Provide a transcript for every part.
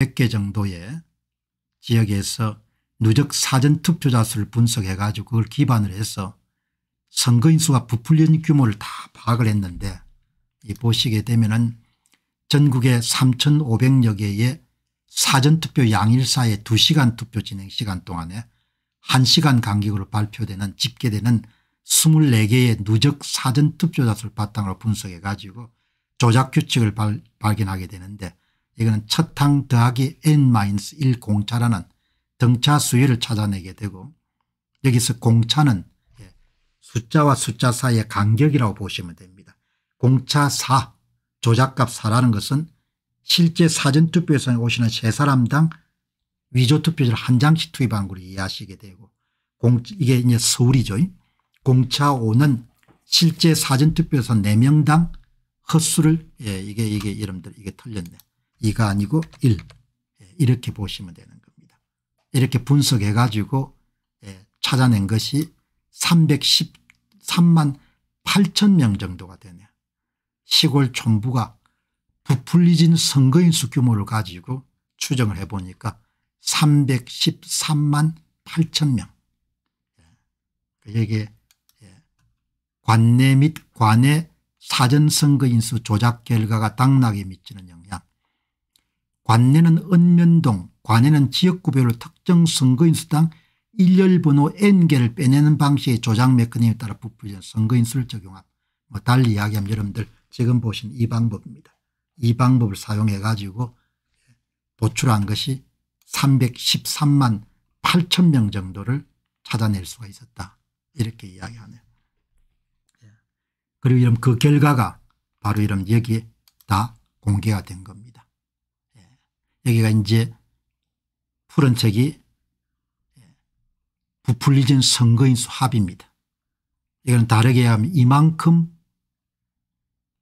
100개 정도의 지역에서 누적 사전 투표자 수를 분석해 가지고 그걸 기반으로 해서 선거인 수가 부풀린 규모를 다 파악을 했는데 이 보시게 되면은 전국의 3,500여 개의 사전투표 양일사의 2시간 투표 진행 시간 동안에 1시간 간격으로 발표되는 집계되는 24개의 누적 사전투표자 수를 바탕으로 분석해 가지고 조작 규칙을 발, 발견하게 되는데 이거는 첫 항 더하기 n-1 공차라는 등차 수위를 찾아내게 되고 여기서 공차는 예, 숫자와 숫자 사이의 간격이라고 보시면 됩니다. 공차 4 조작값 4라는 것은 실제 사전투표에서 오시는 세 사람당 위조투표지를 한 장씩 투입한 걸 이해하시게 되고 이게 이제 서울이죠. 공차 5는 실제 사전투표에서 4명당 헛수를 예, 이게 이게 이름들 이게 틀렸네. 2가 아니고 1 예, 이렇게 보시면 되는 겁니다. 이렇게 분석해 가지고 예, 찾아낸 것이 313만 8천 명 정도가 되네요. 시골 촌부가 부풀리진 선거인수 규모를 가지고 추정을 해보니까 313만 8천 명. 이게 예, 관내 및 관내 사전선거인수 조작 결과가 당락에 미치는 영향 관내는 읍면동 관내는 지역구별로 특정 선거인 수당 일렬번호 n개를 빼내는 방식의 조작 메커니즘에 따라 부풀려 선거인 수를 적용한뭐 달리 이야기하면 여러분들 지금 보신 이 방법입니다. 이 방법을 사용해 가지고 보출한 것이 313만 8천 명 정도를 찾아낼 수가 있었다 이렇게 이야기하네요. 예. 그리고 이런 그 결과가 바로 이런 여기에 다 공개가 된 겁니다. 여기가 이제 푸른 책이 부풀리진 선거인수 합입니다. 이건 다르게 하면 이만큼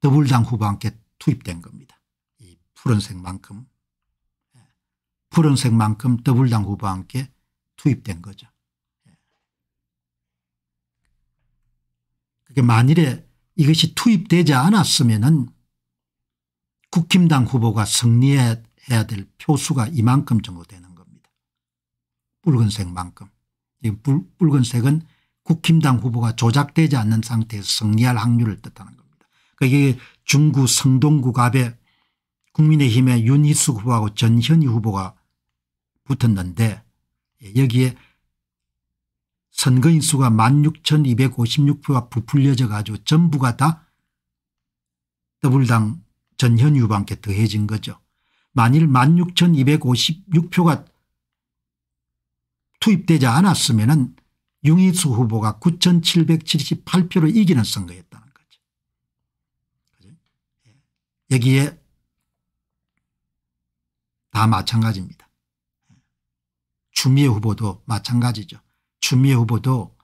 더불당 후보와 함께 투입된 겁니다. 이 푸른색만큼 예. 푸른색만큼 더불당 후보와 함께 투입된 거죠. 예. 그게 만일에 이것이 투입되지 않았으면은 국힘당 후보가 승리해 해야 될 표수가 이만큼 정도 되는 겁니다. 붉은색만큼. 이 붉, 은색은 국힘당 후보가 조작되지 않는 상태에서 승리할 확률을 뜻하는 겁니다. 그게 중구 성동구갑에 국민의힘의 윤희숙 후보하고 전현희 후보가 붙었는데 예, 여기에 선거인수가 16,256표가 부풀려져 가지고 전부가 다 더불당 전현희 후보 더해진 거죠. 만일 16,256표가 투입되지 않았으면 융희수 후보가 9,778표를 이기는 선거였다는 거죠. 예. 여기에 다 마찬가지입니다. 주미애 후보도 마찬가지죠. 주미애 후보도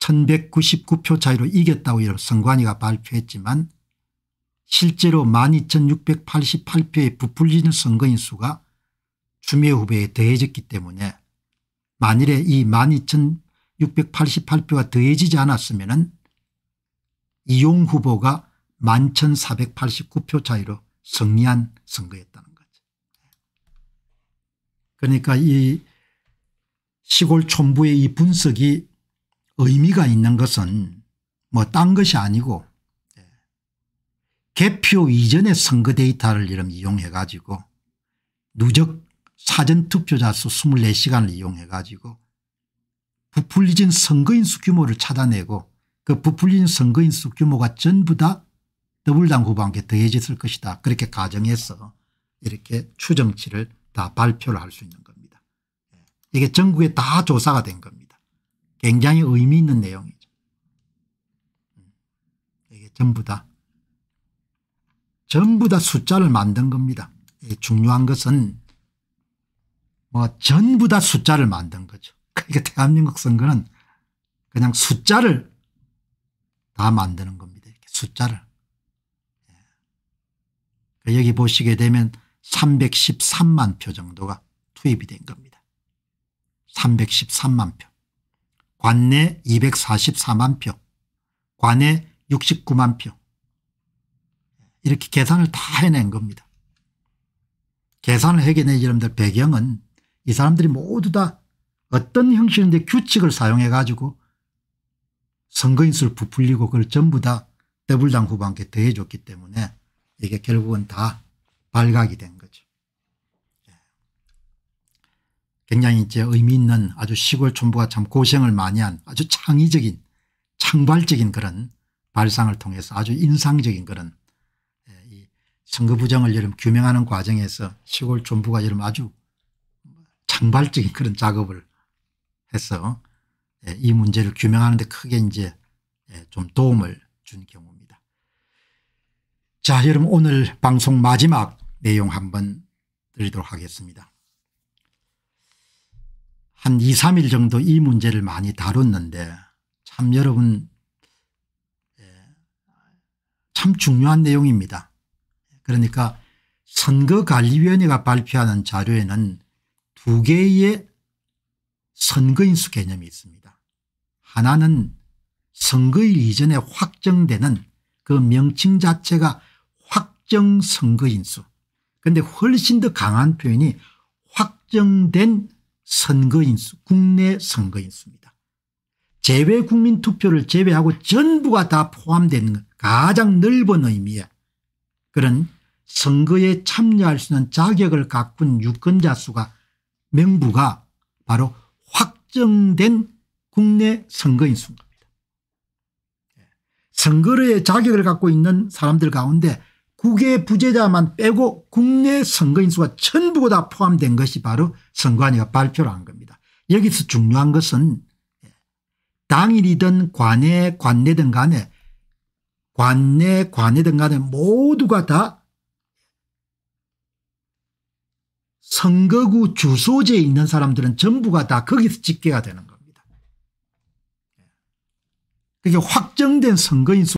1199표 예, 차이로 이겼다고 선관위가 발표했지만 실제로 12,688표에 부풀리는 선거인 수가 추미애 후보에 더해졌기 때문에 만일에 이 12,688표가 더해지지 않았으면 이용 후보가 11,489표 차이로 승리한 선거였다는 거죠. 그러니까 이 시골 촌부의 이 분석이 의미가 있는 것은 뭐 딴 것이 아니고 개표 이전의 선거 데이터를 이용해 가지고 누적 사전투표자 수 24시간을 이용해 가지고 부풀리진 선거인수 규모를 찾아내고 그 부풀린 선거인수 규모가 전부 다더블당 후보한테 더해졌을 것이다 그렇게 가정해서 이렇게 추정치를 다 발표를 할 수 있는 겁니다. 예. 이게 전국에 다 조사가 된 겁니다. 굉장히 의미 있는 내용이죠. 음. 이게 전부 다 전부 다 숫자를 만든 겁니다. 중요한 것은 뭐 전부 다 숫자를 만든 거죠. 그러니까 대한민국 선거는 그냥 숫자를 다 만드는 겁니다. 숫자를. 예. 그 여기 보시게 되면 313만 표 정도가 투입이 된 겁니다. 313만 표. 관내 244만 표. 관내 69만 표. 이렇게 계산을 다 해낸 겁니다. 계산을 해내 여러분들 배경은 이 사람들이 모두 다 어떤 형식인데 규칙을 사용해 가지고 선거인수를 부풀리고 그걸 전부 다 더블당 후반기에 더해줬기 때문에 이게 결국은 다 발각이 된 거죠. 예. 굉장히 이제 의미 있는 아주 시골 촌부가 참 고생을 많이 한 아주 창의적인 창발적인 그런 발상을 통해서 아주 인상적인 그런 선거 부정을 여름 규명하는 과정에서 시골 존부가 여름 아주 창발적인 그런 작업을 해서 예, 이 문제를 규명하는데 크게 이제 예, 좀 도움을 준 경우입니다. 자, 여러분 오늘 방송 마지막 내용 한번 드리도록 하겠습니다. 한 2, 3일 정도 이 문제를 많이 다뤘는데 참 여러분 예, 참 중요한 내용입니다. 그러니까 선거관리위원회가 발표하는 자료에는 두 개의 선거인수 개념이 있습니다. 하나는 선거일 이전에 확정되는 그 명칭 자체가 확정 선거인수 그런데 훨씬 더 강한 표현이 확정된 선거인수 국내 선거인수입니다. 제외국민투표를 제외하고 전부가 다 포함된 가장 넓은 의미의 그런 선거에 참여할 수 있는 자격을 가꾼 유권자 수가 명부가 바로 확정된 국내 선거인 수입니다. 선거의 자격을 갖고 있는 사람들 가운데 국외 부재자만 빼고 국내 선거인 수가 전부 다 포함된 것이 바로 선관위가 발표를 한 겁니다. 여기서 중요한 것은 예, 당일이든 관내 관내든 간에 관내 관이든 간에 모두가 다 선거구 주소지에 있는 사람들은 전부가 다 거기서 집계가 되는 겁니다. 그게 확정된 선거인 수